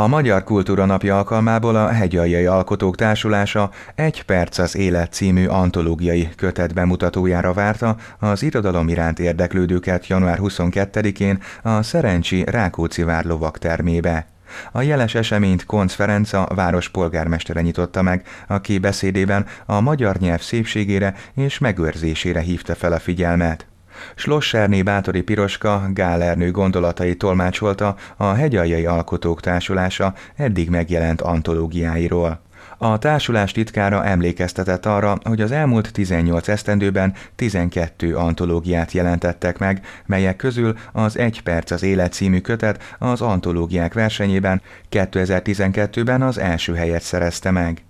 A Magyar Kultúra Napja alkalmából a Hegyaljai Alkotók Társulása egy perc az élet című antológiai kötet bemutatójára várta az irodalom iránt érdeklődőket január 22-én a Szerencsi Rákóczi Vár lovak termébe. A jeles eseményt Konc Ferenc a város polgármestere nyitotta meg, aki beszédében a magyar nyelv szépségére és megőrzésére hívta fel a figyelmet. Slossárné Bátori Piroska Gálernő gondolatai tolmácsolta a Hegyaljai Alkotók Társulása eddig megjelent antológiáiról. A társulás titkára emlékeztetett arra, hogy az elmúlt 18 esztendőben 12 antológiát jelentettek meg, melyek közül az Egy perc az élet című kötet az antológiák versenyében 2012-ben az első helyet szerezte meg.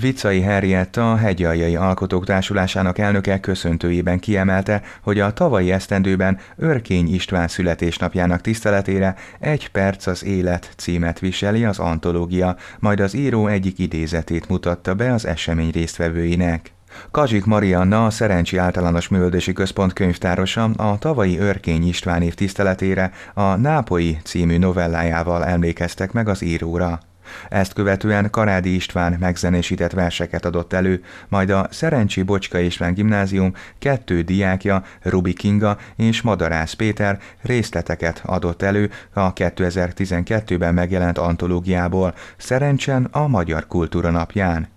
Vicai Henrietta a hegyaljai alkotók társulásának elnöke köszöntőjében kiemelte, hogy a tavalyi esztendőben Örkény István születésnapjának tiszteletére egy perc az élet címet viseli az antológia, majd az író egyik idézetét mutatta be az esemény résztvevőinek. Kazsik Marianna, a Szerencsi Általános Művöldési Központ könyvtárosa a tavalyi Örkény István év tiszteletére a Nápoi című novellájával emlékeztek meg az íróra. Ezt követően Karádi István megzenésített verseket adott elő, majd a Szerencsi Bocska István Gimnázium kettő diákja, Rubi Kinga és Madarász Péter részleteket adott elő a 2012-ben megjelent antológiából Szerencsen a Magyar Kultúra napján.